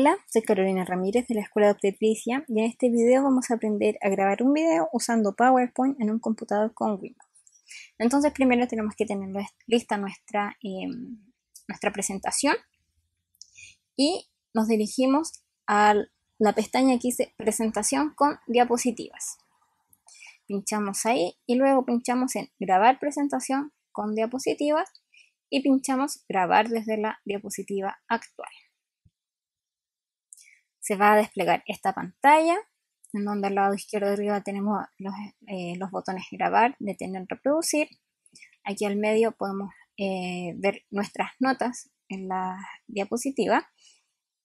Hola, soy Carolina Ramírez de la Escuela de Obstetricia y en este video vamos a aprender a grabar un video usando PowerPoint en un computador con Windows. Entonces primero tenemos que tener lista nuestra, em, nuestra presentación y nos dirigimos a la pestaña que dice presentación con diapositivas. Pinchamos ahí y luego pinchamos en grabar presentación con diapositivas y pinchamos grabar desde la diapositiva actual se va a desplegar esta pantalla, en donde al lado izquierdo de arriba tenemos los, eh, botones grabar, detener, reproducir. Aquí al medio podemos eh, ver nuestras notas en la diapositiva.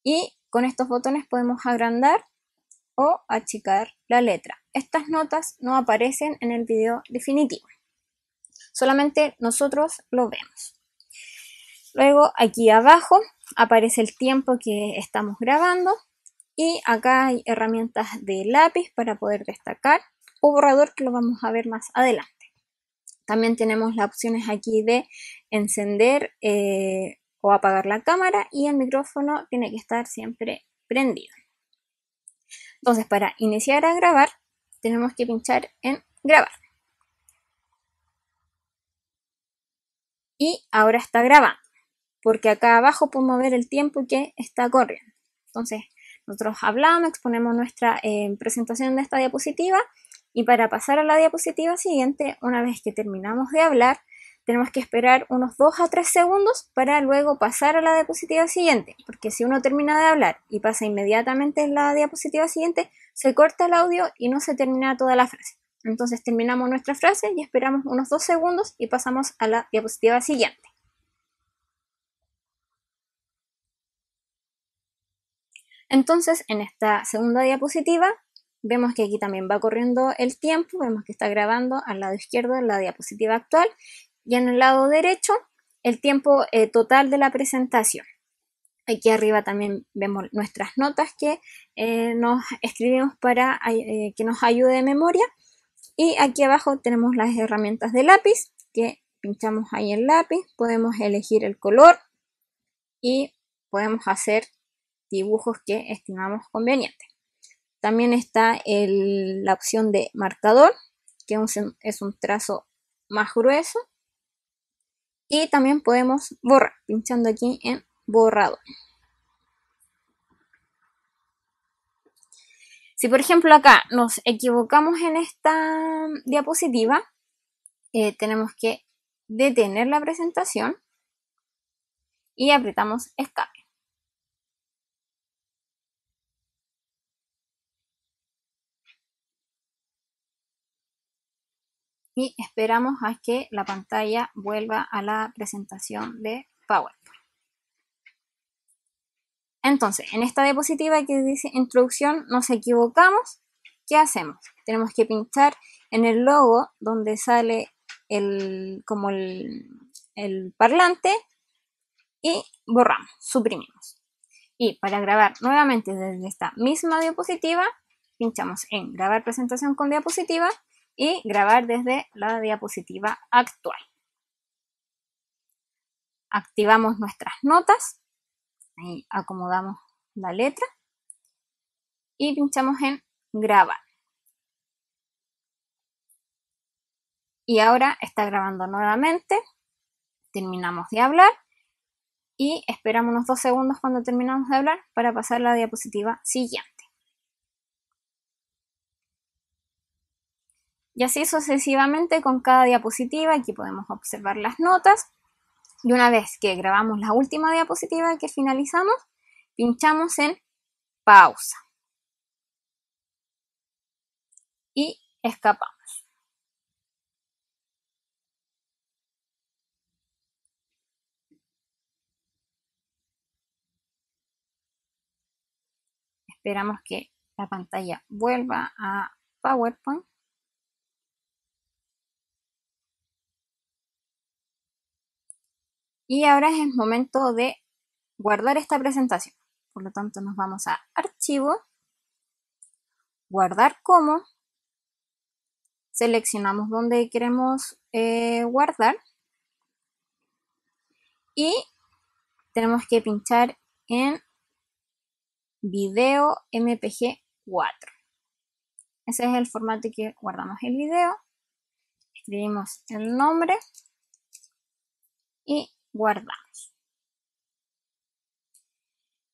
Y con estos botones podemos agrandar o achicar la letra. Estas notas no aparecen en el video definitivo. Solamente nosotros lo vemos. Luego aquí abajo aparece el tiempo que estamos grabando y acá hay herramientas de lápiz para poder destacar o borrador que lo vamos a ver más adelante. También tenemos las opciones aquí de encender eh, o apagar la cámara y el micrófono tiene que estar siempre prendido. Entonces para iniciar a grabar tenemos que pinchar en grabar. Y ahora está grabando, porque acá abajo podemos ver el tiempo que está corriendo. Entonces nosotros hablamos, exponemos nuestra eh, presentación de esta diapositiva y para pasar a la diapositiva siguiente, una vez que terminamos de hablar, tenemos que esperar unos 2 a 3 segundos para luego pasar a la diapositiva siguiente, porque si uno termina de hablar y pasa inmediatamente a la diapositiva siguiente, se corta el audio y no se termina toda la frase. Entonces terminamos nuestra frase y esperamos unos 2 segundos y pasamos a la diapositiva siguiente. Entonces, en esta segunda diapositiva, vemos que aquí también va corriendo el tiempo, vemos que está grabando al lado izquierdo en la diapositiva actual y en el lado derecho el tiempo eh, total de la presentación. Aquí arriba también vemos nuestras notas que eh, nos escribimos para eh, que nos ayude de memoria. Y aquí abajo tenemos las herramientas de lápiz, que pinchamos ahí el lápiz, podemos elegir el color y podemos hacer dibujos que estimamos conveniente. También está la opción de marcador, que es un trazo más grueso. Y también podemos borrar, pinchando aquí en borrado. Si por ejemplo acá nos equivocamos en esta diapositiva, eh, tenemos que detener la presentación y apretamos escape. y esperamos a que la pantalla vuelva a la presentación de PowerPoint. Entonces, en esta diapositiva que dice introducción, nos equivocamos. ¿Qué hacemos? Tenemos que pinchar en el logo donde sale el, como el, parlante y borramos, suprimimos. Y para grabar nuevamente desde esta misma diapositiva, pinchamos en grabar presentación con diapositiva y grabar desde la diapositiva actual. Activamos nuestras notas, ahí acomodamos la letra y pinchamos en grabar. Y ahora está grabando nuevamente. Terminamos de hablar y esperamos unos dos segundos cuando terminamos de hablar para pasar la diapositiva siguiente. Y así sucesivamente con cada diapositiva, aquí podemos observar las notas. Y una vez que grabamos la última diapositiva que finalizamos, pinchamos en pausa. Y escapamos. Esperamos que la pantalla vuelva a PowerPoint. Y ahora es el momento de guardar esta presentación. Por lo tanto, nos vamos a Archivo, Guardar como, seleccionamos donde queremos eh, guardar y tenemos que pinchar en Video MPG 4. Ese es el formato que guardamos el video. Escribimos el nombre y guardamos.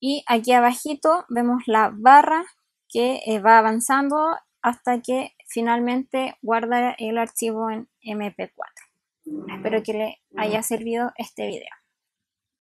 Y aquí abajito vemos la barra que eh, va avanzando hasta que finalmente guarda el archivo en MP4. Espero que le haya servido este video.